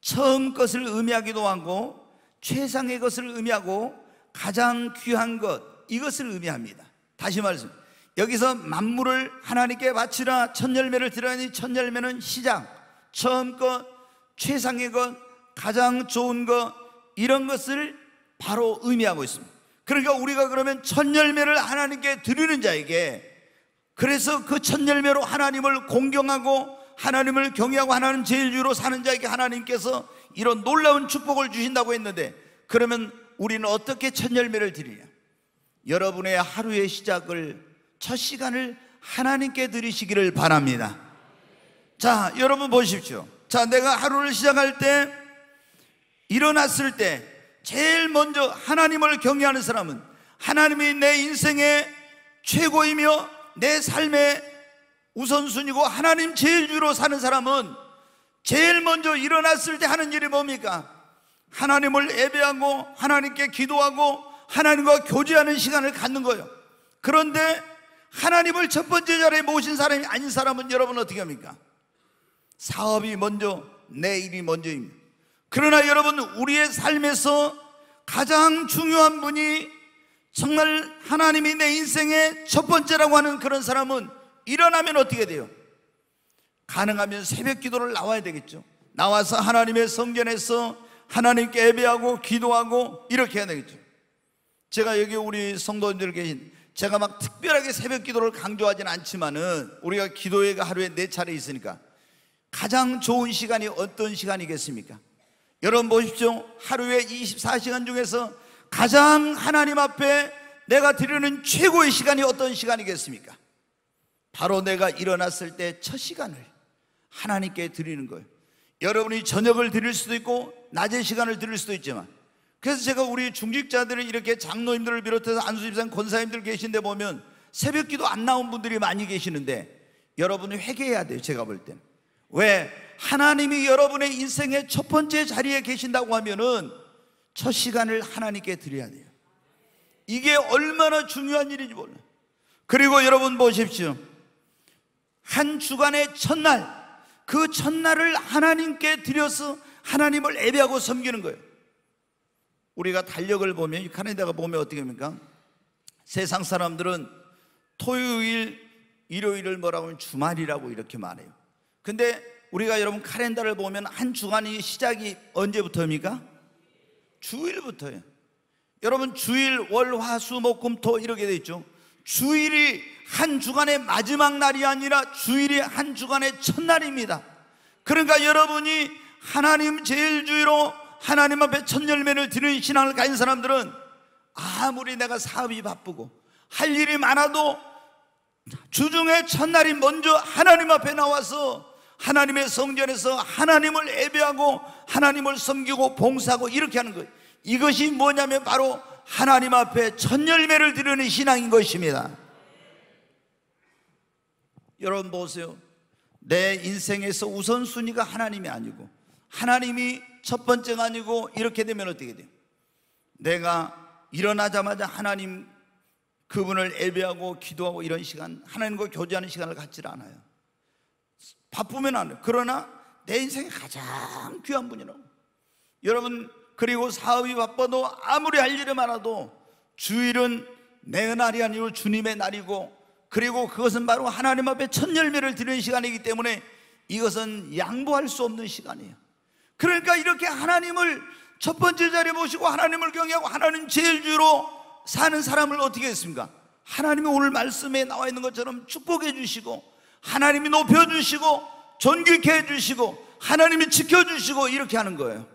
처음 것을 의미하기도 하고 최상의 것을 의미하고 가장 귀한 것 이것을 의미합니다. 다시 말씀. 여기서 만물을 하나님께 바치라 첫 열매를 드려니 첫 열매는 시장, 처음 것, 최상의 것, 가장 좋은 것 이런 것을 바로 의미하고 있습니다. 그러니까 우리가 그러면 첫 열매를 하나님께 드리는 자에게 그래서 그첫 열매로 하나님을 공경하고 하나님을 경외하고 하나님 제일주로 사는 자에게 하나님께서 이런 놀라운 축복을 주신다고 했는데 그러면 우리는 어떻게 첫 열매를 드리냐? 여러분의 하루의 시작을 첫 시간을 하나님께 드리시기를 바랍니다. 자, 여러분 보십시오. 자, 내가 하루를 시작할 때 일어났을 때 제일 먼저 하나님을 경외하는 사람은 하나님이 내 인생의 최고이며 내 삶의 우선순위고 하나님 제일 주로 사는 사람은 제일 먼저 일어났을 때 하는 일이 뭡니까? 하나님을 예배하고 하나님께 기도하고 하나님과 교제하는 시간을 갖는 거예요. 그런데 하나님을 첫 번째 자리에 모신 사람이 아닌 사람은 여러분 어떻게 합니까? 사업이 먼저 내 일이 먼저입니다. 그러나 여러분 우리의 삶에서 가장 중요한 분이 정말 하나님이 내 인생의 첫 번째라고 하는 그런 사람은 일어나면 어떻게 돼요? 가능하면 새벽 기도를 나와야 되겠죠. 나와서 하나님의 성전에서 하나님께 예배하고 기도하고 이렇게 해야 되겠죠. 제가 여기 우리 성도님들 계신 제가 막 특별하게 새벽 기도를 강조하진 않지만은 우리가 기도회가 그 하루에 네 차례 있으니까 가장 좋은 시간이 어떤 시간이겠습니까? 여러분 보십시오. 하루에 24시간 중에서 가장 하나님 앞에 내가 드리는 최고의 시간이 어떤 시간이겠습니까? 바로 내가 일어났을 때 첫 시간을 하나님께 드리는 거예요. 여러분이 저녁을 드릴 수도 있고 낮의 시간을 드릴 수도 있지만 그래서 제가 우리 중직자들을 이렇게 장로님들을 비롯해서 안수집사 권사님들 계신데 보면 새벽 기도 안 나온 분들이 많이 계시는데 여러분이 회개해야 돼요. 제가 볼 때는. 왜? 하나님이 여러분의 인생의 첫 번째 자리에 계신다고 하면은 첫 시간을 하나님께 드려야 돼요. 이게 얼마나 중요한 일인지 몰라요. 그리고 여러분 보십시오. 한 주간의 첫날, 그 첫날을 하나님께 드려서 하나님을 예배하고 섬기는 거예요. 우리가 달력을 보면 카나다가 보면 어떻게 합니까? 세상 사람들은 토요일, 일요일을 뭐라고 하면 주말이라고 이렇게 말해요. 근데 우리가 여러분 카렌다를 보면 한 주간이 시작이 언제부터입니까? 주일부터예요. 여러분 주일, 월, 화, 수, 목, 금, 토 이렇게 돼 있죠. 주일이 한 주간의 마지막 날이 아니라 주일이 한 주간의 첫날입니다. 그러니까 여러분이 하나님 제일주의로 하나님 앞에 첫 열매를 드는 신앙을 가진 사람들은 아무리 내가 사업이 바쁘고 할 일이 많아도 주중에 첫날이 먼저 하나님 앞에 나와서 하나님의 성전에서 하나님을 예배하고 하나님을 섬기고 봉사하고 이렇게 하는 거예요. 이것이 뭐냐면 바로 하나님 앞에 첫 열매를 드리는 신앙인 것입니다. 여러분 보세요. 내 인생에서 우선순위가 하나님이 아니고 하나님이 첫 번째가 아니고 이렇게 되면 어떻게 돼요? 내가 일어나자마자 하나님 그분을 예배하고 기도하고 이런 시간 하나님과 교제하는 시간을 갖질 않아요. 바쁘면 안 해요. 그러나 내 인생에 가장 귀한 분이라고. 여러분 그리고 사업이 바빠도 아무리 할 일이 많아도 주일은 내 날이 아니고 주님의 날이고 그리고 그것은 바로 하나님 앞에 첫 열매를 드리는 시간이기 때문에 이것은 양보할 수 없는 시간이에요. 그러니까 이렇게 하나님을 첫 번째 자리에 모시고 하나님을 경외하고 하나님 제일주로 사는 사람을 어떻게 했습니까? 하나님이 오늘 말씀에 나와 있는 것처럼 축복해 주시고 하나님이 높여 주시고 존귀케 해 주시고 하나님이 지켜 주시고 이렇게 하는 거예요.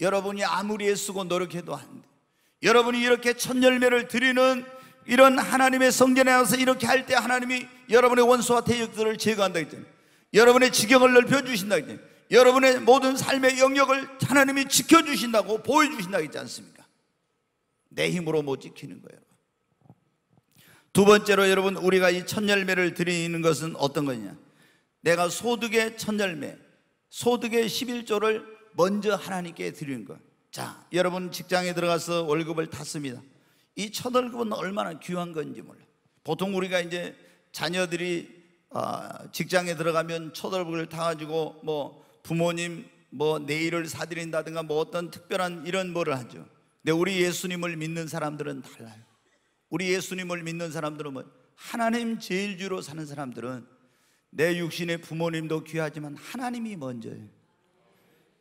여러분이 아무리 애쓰고 노력해도 안 돼. 여러분이 이렇게 첫 열매를 드리는 이런 하나님의 성전에 와서 이렇게 할 때 하나님이 여러분의 원수와 대적들을 제거한다 했잖아요. 여러분의 지경을 넓혀주신다 했잖아요. 여러분의 모든 삶의 영역을 하나님이 지켜주신다고 보여주신다 했지 않습니까? 내 힘으로 못 지키는 거예요. 두 번째로 여러분 우리가 이 천열매를 드리는 것은 어떤 거냐? 내가 소득의 천열매, 소득의 11조를 먼저 하나님께 드리는 것. 자, 여러분 직장에 들어가서 월급을 탔습니다. 이 첫 월급은 얼마나 귀한 건지 몰라. 보통 우리가 이제 자녀들이 어, 직장에 들어가면 첫 월급을 타가지고 뭐 부모님 뭐 내일을 사드린다든가 뭐 어떤 특별한 이런 뭐를 하죠. 근데 우리 예수님을 믿는 사람들은 달라요. 우리 예수님을 믿는 사람들은 뭐 하나님 제일주로 사는 사람들은 내 육신의 부모님도 귀하지만 하나님이 먼저예요.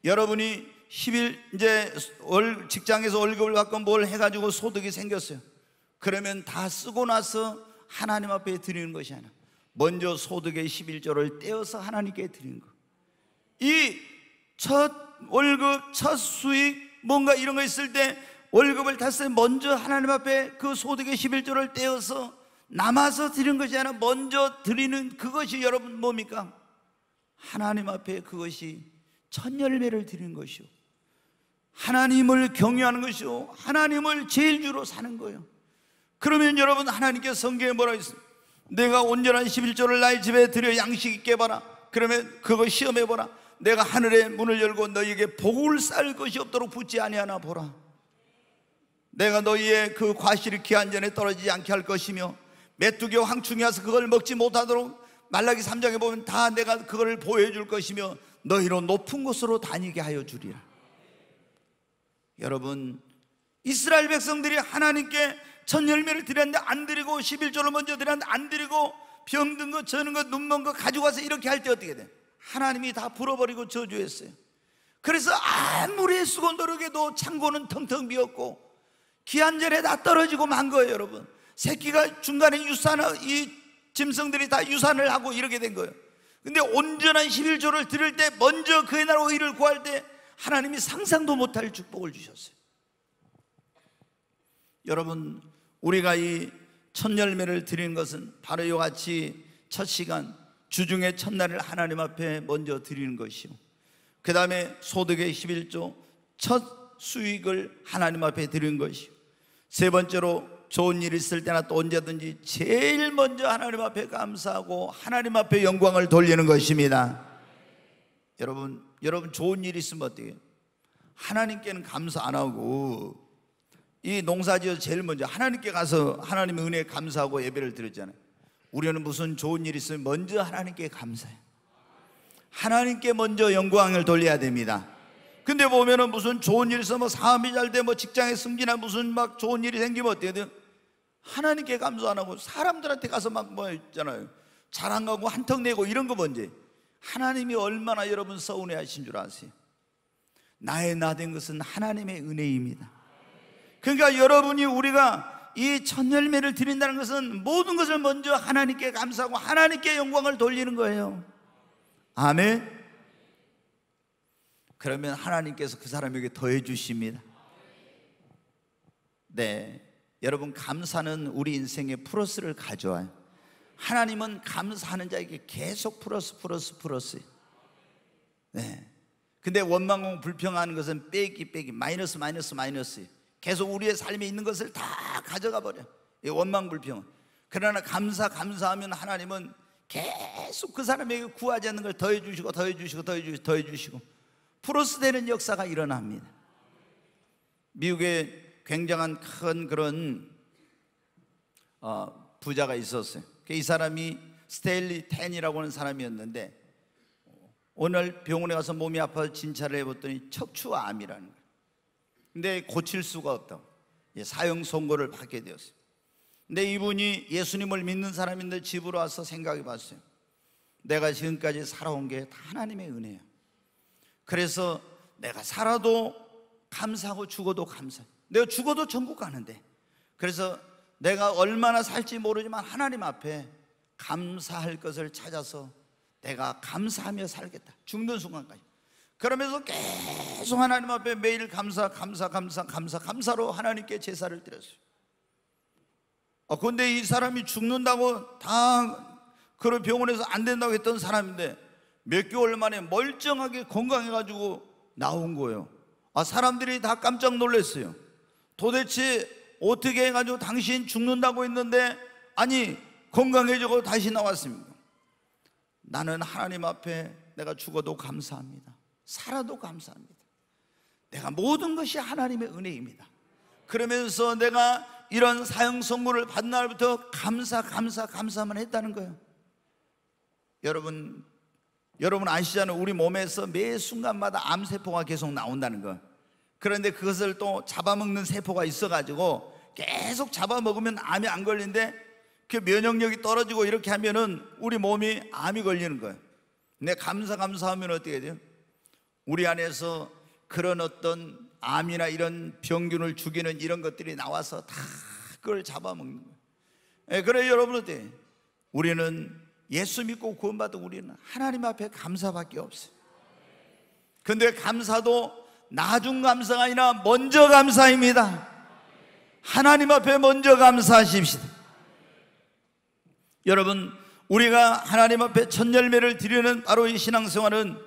여러분이 10일 이제 월, 직장에서 월급을 받고 뭘 해가지고 소득이 생겼어요. 그러면 다 쓰고 나서 하나님 앞에 드리는 것이 아니라 먼저 소득의 11조를 떼어서 하나님께 드리는 것. 이 첫 월급, 첫 수익, 뭔가 이런 거 있을 때 월급을 탔을 때 먼저 하나님 앞에 그 소득의 11조를 떼어서 남아서 드린 것이 아니라 먼저 드리는 그것이 여러분 뭡니까? 하나님 앞에 그것이 첫 열매를 드리는 것이요. 하나님을 경유하는 것이요. 하나님을 제일주로 사는 거예요. 그러면 여러분 하나님께 성경에 뭐라 했어요? 내가 온전한 11조를 나의 집에 들여 양식 있게 봐라. 그러면 그거 시험해 보라. 내가 하늘의 문을 열고 너희에게 복을 쌓을 것이 없도록 붙지 아니하나 보라. 내가 너희의 그 과실이 기한 전에 떨어지지 않게 할 것이며 메뚜기와 황충이 와서 그걸 먹지 못하도록 말라기 3장에 보면 다 내가 그걸 보여줄 것이며 너희로 높은 곳으로 다니게 하여 주리라. 여러분, 이스라엘 백성들이 하나님께 첫 열매를 드렸는데 안 드리고 11조를 먼저 드렸는데 안 드리고 병든 거, 저는 거, 눈먼 거 가지고 서 이렇게 할 때 어떻게 돼? 하나님이 다 불어버리고 저주했어요. 그래서 아무리 수고 노력해도 창고는 텅텅 비었고 기한전에 다 떨어지고 만 거예요, 여러분. 새끼가 중간에 유산을 이 짐승들이 다 유산을 하고 이렇게 된 거예요. 근데 온전한 11조를 드릴 때 먼저 그의 나라 의를 구할 때 하나님이 상상도 못할 축복을 주셨어요. 여러분, 우리가 이 첫 열매를 드리는 것은 바로 이와 같이 첫 시간 주중의 첫날을 하나님 앞에 먼저 드리는 것이요. 그 다음에 소득의 11조 첫 수익을 하나님 앞에 드리는 것이요. 세 번째로 좋은 일 있을 때나 또 언제든지 제일 먼저 하나님 앞에 감사하고 하나님 앞에 영광을 돌리는 것입니다. 여러분, 여러분 좋은 일 있으면 어때요? 하나님께는 감사 안 하고 이농사지어 제일 먼저 하나님께 가서 하나님의 은혜에 감사하고 예배를 드렸잖아요. 우리는 무슨 좋은 일 있으면 먼저 하나님께 감사해. 요 하나님께 먼저 영광을 돌려야 됩니다. 근데 보면은 무슨 좋은 일 있어 뭐 사업이 잘 돼 뭐 직장에 승진한 무슨 막 좋은 일이 생기면 어때야 돼요? 하나님께 감사 안 하고 사람들한테 가서 막 뭐 있잖아요. 자랑 하고 한턱 내고 이런 거 뭔지. 하나님이 얼마나 여러분 서운해 하신 줄 아세요? 나의 나 된 것은 하나님의 은혜입니다. 그러니까 여러분이 우리가 이천 열매를 드린다는 것은 모든 것을 먼저 하나님께 감사하고 하나님께 영광을 돌리는 거예요. 아멘. 그러면 하나님께서 그 사람에게 더해 주십니다. 네. 여러분 감사는 우리 인생에 플러스를 가져와요. 하나님은 감사하는 자에게 계속 플러스 플러스 플러스. 네. 근데 원망공 불평하는 것은 빼기 빼기 마이너스 마이너스 마이너스. 계속 우리의 삶에 있는 것을 다 가져가 버려. 이 원망 불평 그러나 감사 감사하면 하나님은 계속 그 사람에게 구하지 않는 걸 더해 주시고 더해 주시고 더해 주시고 더해 주시고 플러스 되는 역사가 일어납니다. 미국의 굉장한 큰 그런 어, 부자가 있었어요. 그러니까 이 사람이 스테일리 텐이라고 하는 사람이었는데 오늘 병원에 가서 몸이 아파서 진찰을 해봤더니 척추암이라는 거예요. 근데 고칠 수가 없다고 예, 사형 선고를 받게 되었어요. 근데 이분이 예수님을 믿는 사람인데 집으로 와서 생각해 봤어요. 내가 지금까지 살아온 게 다 하나님의 은혜야. 그래서 내가 살아도 감사하고 죽어도 감사해. 내가 죽어도 천국 가는데. 그래서 내가 얼마나 살지 모르지만 하나님 앞에 감사할 것을 찾아서 내가 감사하며 살겠다. 죽는 순간까지. 그러면서 계속 하나님 앞에 매일 감사, 감사, 감사, 감사, 감사로 하나님께 제사를 드렸어요. 어, 근데 이 사람이 죽는다고 다 그런 병원에서 안 된다고 했던 사람인데 몇 개월 만에 멀쩡하게 건강해가지고 나온 거예요. 아, 사람들이 다 깜짝 놀랐어요. 도대체 어떻게 해가지고 당신 죽는다고 했는데 아니 건강해지고 다시 나왔습니다. 나는 하나님 앞에 내가 죽어도 감사합니다. 살아도 감사합니다. 내가 모든 것이 하나님의 은혜입니다. 그러면서 내가 이런 사형 선고를 받은 날부터 감사 감사 감사만 했다는 거예요. 여러분 여러분 아시잖아요. 우리 몸에서 매 순간마다 암세포가 계속 나온다는 거. 그런데 그것을 또 잡아먹는 세포가 있어가지고 계속 잡아먹으면 암이 안 걸리는데 그 면역력이 떨어지고 이렇게 하면은 우리 몸이 암이 걸리는 거예요. 내 감사 감사하면 어떻게 돼요? 우리 안에서 그런 어떤 암이나 이런 병균을 죽이는 이런 것들이 나와서 다 그걸 잡아먹는 거예요. 예, 그래 여러분 들 우리는 예수 믿고 구원받은 우리는 하나님 앞에 감사밖에 없어요. 근데 감사도 나중 감사가 아니라 먼저 감사입니다. 하나님 앞에 먼저 감사하십시다. 여러분, 우리가 하나님 앞에 첫 열매를 드리는 바로 이 신앙생활은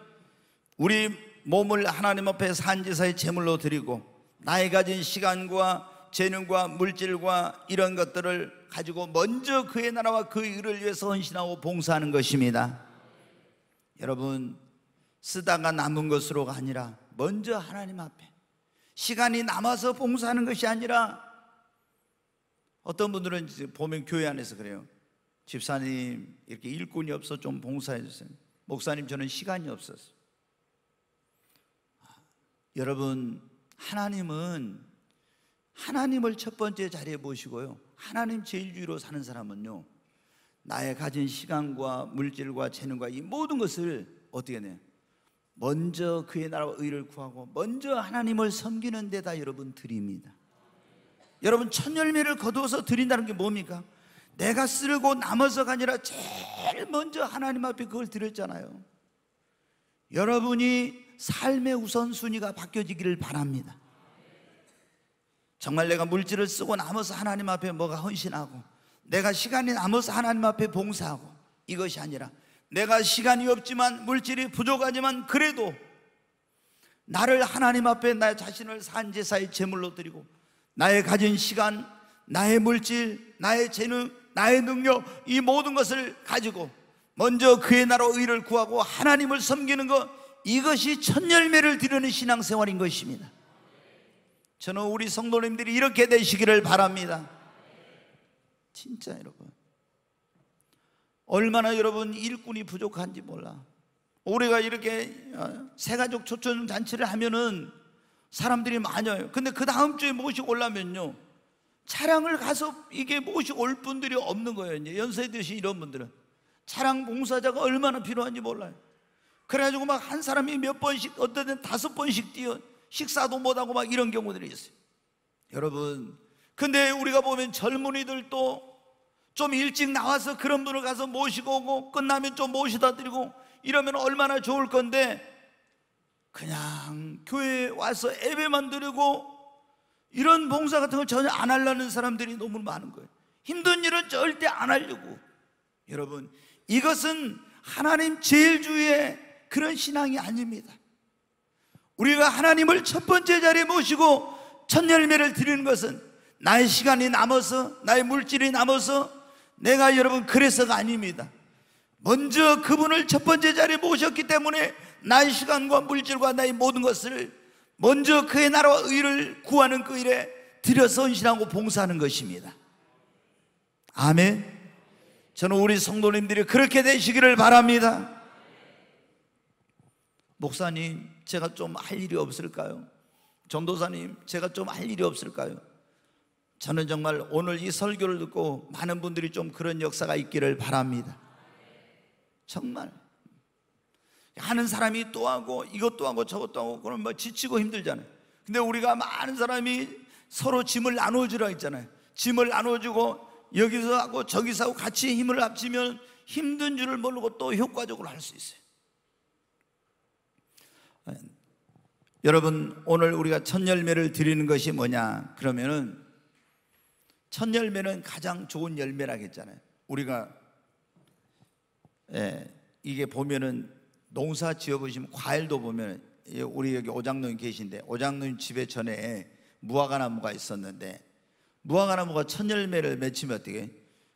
우리 몸을 하나님 앞에 산지사의 제물로 드리고 나의 가진 시간과 재능과 물질과 이런 것들을 가지고 먼저 그의 나라와 그 일을 위해서 헌신하고 봉사하는 것입니다. 여러분 쓰다가 남은 것으로가 아니라 먼저 하나님 앞에 시간이 남아서 봉사하는 것이 아니라 어떤 분들은 보면 교회 안에서 그래요. 집사님 이렇게 일꾼이 없어 좀 봉사해 주세요. 목사님 저는 시간이 없어요 아, 여러분 하나님은 하나님을 첫 번째 자리에 모시고요. 하나님 제일주로 사는 사람은요. 나의 가진 시간과 물질과 재능과 이 모든 것을 어떻게 내요? 먼저 그의 나라와 의를 구하고 먼저 하나님을 섬기는 데다 여러분 드립니다. 여러분 천 열매를 거두어서 드린다는 게 뭡니까? 내가 쓰고 남아서가 아니라 제일 먼저 하나님 앞에 그걸 드렸잖아요. 여러분이 삶의 우선순위가 바뀌어지기를 바랍니다. 정말 내가 물질을 쓰고 남아서 하나님 앞에 뭐가 헌신하고 내가 시간이 남아서 하나님 앞에 봉사하고 이것이 아니라 내가 시간이 없지만 물질이 부족하지만 그래도 나를 하나님 앞에 나의 자신을 산제사의 제물로 드리고 나의 가진 시간, 나의 물질, 나의 재능, 나의 능력 이 모든 것을 가지고 먼저 그의 나라 의를 구하고 하나님을 섬기는 것 이것이 첫 열매를 드리는 신앙생활인 것입니다. 저는 우리 성도님들이 이렇게 되시기를 바랍니다. 진짜 여러분. 얼마나 여러분 일꾼이 부족한지 몰라. 우리가 이렇게 어, 세가족 초청 잔치를 하면은 사람들이 많아요. 근데 그 다음 주에 모시고 올라면요. 차량을 가서 이게 모시고 올 분들이 없는 거예요. 이제 연세 드신 이런 분들은. 차량 봉사자가 얼마나 필요한지 몰라요. 그래가지고 막 한 사람이 몇 번씩, 어떤 데는 다섯 번씩 뛰어 식사도 못하고 막 이런 경우들이 있어요. 여러분. 근데 우리가 보면 젊은이들도 좀 일찍 나와서 그런 분을 가서 모시고 오고 끝나면 좀 모시다 드리고 이러면 얼마나 좋을 건데 그냥 교회에 와서 예배만 드리고 이런 봉사 같은 걸 전혀 안 하려는 사람들이 너무 많은 거예요. 힘든 일은 절대 안 하려고. 여러분, 이것은 하나님 제일주의 의 그런 신앙이 아닙니다. 우리가 하나님을 첫 번째 자리에 모시고 첫 열매를 드리는 것은 나의 시간이 남아서, 나의 물질이 남아서, 내가 여러분 그래서가 아닙니다. 먼저 그분을 첫 번째 자리에 모셨기 때문에 나의 시간과 물질과 나의 모든 것을 먼저 그의 나라와 의를 구하는 그 일에 들여서 헌신하고 봉사하는 것입니다. 아멘. 저는 우리 성도님들이 그렇게 되시기를 바랍니다. 목사님, 제가 좀 할 일이 없을까요? 전도사님, 제가 좀 할 일이 없을까요? 저는 정말 오늘 이 설교를 듣고 많은 분들이 좀 그런 역사가 있기를 바랍니다. 정말. 하는 사람이 또 하고 이것도 하고 저것도 하고 그러면 뭐 지치고 힘들잖아요. 근데 우리가 많은 사람이 서로 짐을 나눠주라 했잖아요. 짐을 나눠주고 여기서 하고 저기서 하고 같이 힘을 합치면 힘든 줄을 모르고 또 효과적으로 할 수 있어요. 여러분, 오늘 우리가 첫 열매를 드리는 것이 뭐냐? 그러면은 첫 열매는 가장 좋은 열매라 했잖아요. 우리가 예, 이게 보면은 농사 지어보시면 과일도 보면 예, 우리 여기 오장로님 계신데 오장로님 집에 전에 무화과나무가 있었는데 무화과나무가 첫 열매를 맺히면 어떻게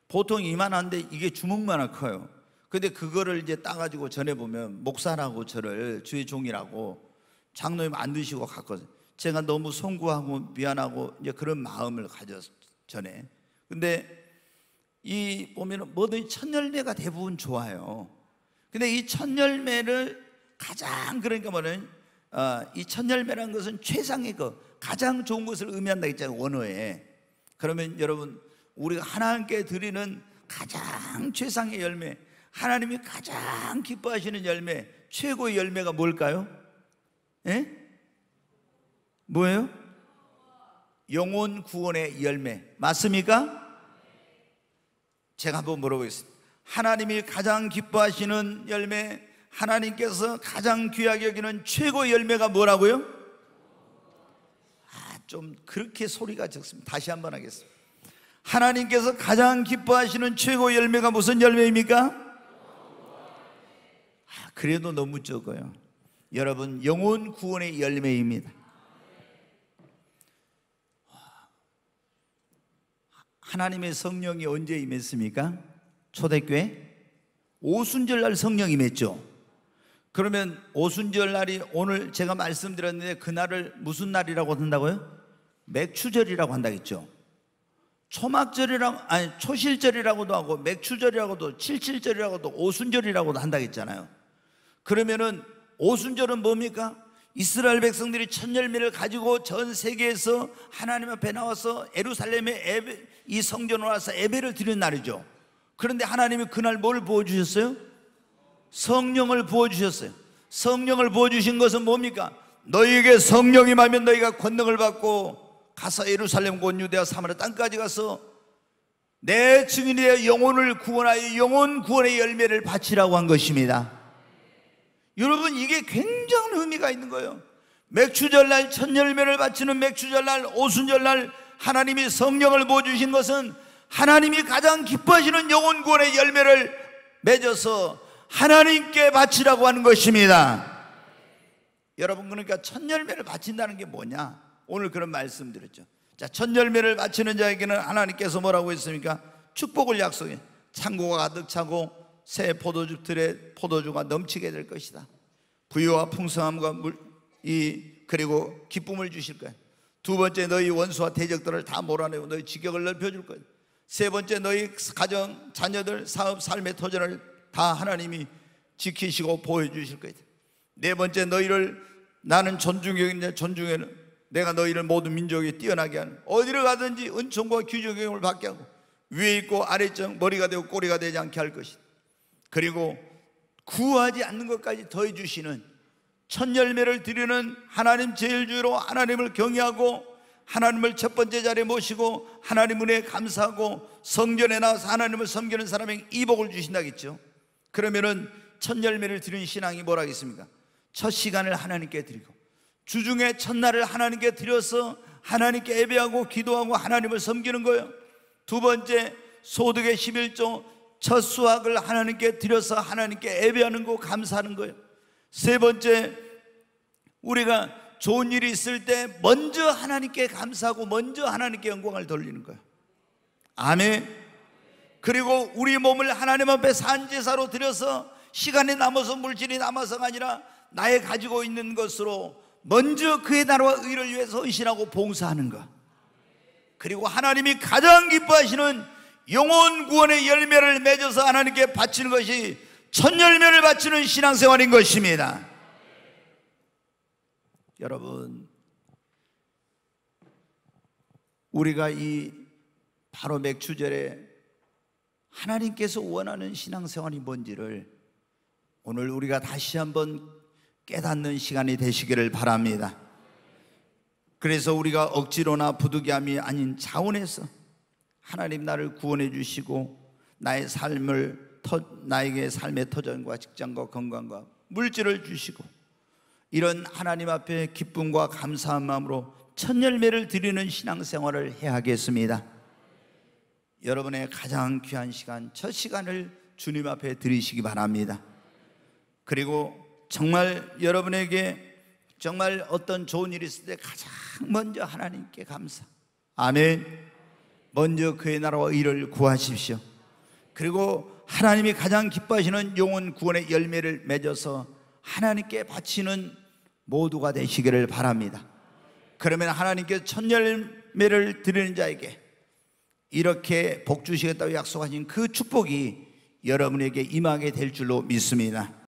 보통 이만한데 이게 주먹만한 커요. 근데 그거를 이제 따가지고 전해 보면 목사라고 저를 주의 종이라고 장로님 안 드시고 갔거든요. 제가 너무 송구하고 미안하고 이제 그런 마음을 가졌죠. 전에. 근데 이 보면은 뭐든 첫 열매가 대부분 좋아요. 근데 이첫 열매를 가장 그러니까 뭐는 어, 이첫 열매란 것은 최상의 것, 그 가장 좋은 것을 의미한다 했잖아요 원어에. 그러면 여러분 우리가 하나님께 드리는 가장 최상의 열매, 하나님이 가장 기뻐하시는 열매, 최고의 열매가 뭘까요? 예? 뭐예요? 영혼 구원의 열매. 맞습니까? 제가 한번 물어보겠습니다. 하나님이 가장 기뻐하시는 열매, 하나님께서 가장 귀하게 여기는 최고 열매가 뭐라고요? 아, 좀 그렇게 소리가 적습니다. 다시 한번 하겠습니다. 하나님께서 가장 기뻐하시는 최고 열매가 무슨 열매입니까? 아, 그래도 너무 적어요. 여러분, 영혼 구원의 열매입니다. 하나님의 성령이 언제 임했습니까? 초대교회 오순절 날 성령 임했죠. 그러면 오순절 날이 오늘 제가 말씀드렸는데 그날을 무슨 날이라고 한다고요? 맥추절이라고 한다겠죠. 초막절이라고 아니 초실절이라고도 하고 맥추절이라고도 칠칠절이라고도 오순절이라고도 한다겠잖아요. 그러면은 오순절은 뭡니까? 이스라엘 백성들이 천 열매를 가지고 전 세계에서 하나님 앞에 나와서 에루살렘의 에베, 이 성전으로 와서 예배를 드리는 날이죠. 그런데 하나님이 그날 뭘 부어주셨어요? 성령을 부어주셨어요. 성령을 부어주신 것은 뭡니까? 너희에게 성령이 마면 너희가 권능을 받고 가서 예루살렘 권 유대와 사마리 땅까지 가서 내 증인의 영혼을 구원하여 영혼 구원의 열매를 바치라고 한 것입니다. 여러분 이게 굉장한 의미가 있는 거예요. 맥주절날 천열매를 바치는 맥주절날 오순절날 하나님이 성령을 부어 주신 것은 하나님이 가장 기뻐하시는 영혼 구원의 열매를 맺어서 하나님께 바치라고 하는 것입니다. 여러분 그러니까 첫 열매를 바친다는 게 뭐냐? 오늘 그런 말씀 드렸죠. 자, 첫 열매를 바치는 자에게는 하나님께서 뭐라고 했습니까? 축복을 약속해. 창고가 가득 차고 새 포도주들의 포도주가 넘치게 될 것이다. 부유와 풍성함과 물, 이 그리고 기쁨을 주실 거야. 두 번째 너희 원수와 대적들을 다 몰아내고 너희 지격을 넓혀줄 거야. 세 번째 너희 가정, 자녀들, 사업, 삶의 터전을 다 하나님이 지키시고 보여 주실 거야. 네 번째 너희를 나는 존중하는데 존중해는 내가 너희를 모든 민족에 뛰어나게 하는 어디를 가든지 은총과 규정경을 받게 하고 위에 있고 아래쪽 머리가 되고 꼬리가 되지 않게 할 것이다. 그리고 구하지 않는 것까지 더해 주시는 첫 열매를 드리는 하나님 제일주로 하나님을 경외하고 하나님을 첫 번째 자리에 모시고 하나님 은혜에 감사하고 성전에 나와서 하나님을 섬기는 사람에게 이복을 주신다겠죠. 그러면은 첫 열매를 드리는 신앙이 뭐라겠습니까? 첫 시간을 하나님께 드리고 주중에 첫날을 하나님께 드려서 하나님께 예배하고 기도하고 하나님을 섬기는 거예요. 두 번째 소득의 11조 첫 수확을 하나님께 드려서 하나님께 예배하는 거 감사하는 거예요. 세 번째 우리가 좋은 일이 있을 때 먼저 하나님께 감사하고 먼저 하나님께 영광을 돌리는 거야. 아멘. 그리고 우리 몸을 하나님 앞에 산제사로 드려서 시간이 남아서 물질이 남아서가 아니라 나의 가지고 있는 것으로 먼저 그의 나라와 의를 위해서 헌신하고 봉사하는 것. 그리고 하나님이 가장 기뻐하시는 영혼 구원의 열매를 맺어서 하나님께 바치는 것이 첫 열매를 바치는 신앙생활인 것입니다. 여러분, 우리가 이 바로 맥주절에 하나님께서 원하는 신앙생활이 뭔지를 오늘 우리가 다시 한번 깨닫는 시간이 되시기를 바랍니다. 그래서 우리가 억지로나 부득이함이 아닌 자원에서 하나님 나를 구원해 주시고 나의 삶을 나에게 삶의 터전과 직장과 건강과 물질을 주시고 이런 하나님 앞에 기쁨과 감사한 마음으로 첫 열매를 드리는 신앙생활을 해야 겠습니다 여러분의 가장 귀한 시간, 첫 시간을 주님 앞에 드리시기 바랍니다. 그리고 정말 여러분에게 정말 어떤 좋은 일이 있을 때 가장 먼저 하나님께 감사. 아멘. 먼저 그의 나라와 일를 구하십시오. 그리고 하나님이 가장 기뻐하시는 영혼 구원의 열매를 맺어서 하나님께 바치는 모두가 되시기를 바랍니다. 그러면 하나님께 첫 열매를 드리는 자에게 이렇게 복 주시겠다고 약속하신 그 축복이 여러분에게 임하게 될 줄로 믿습니다.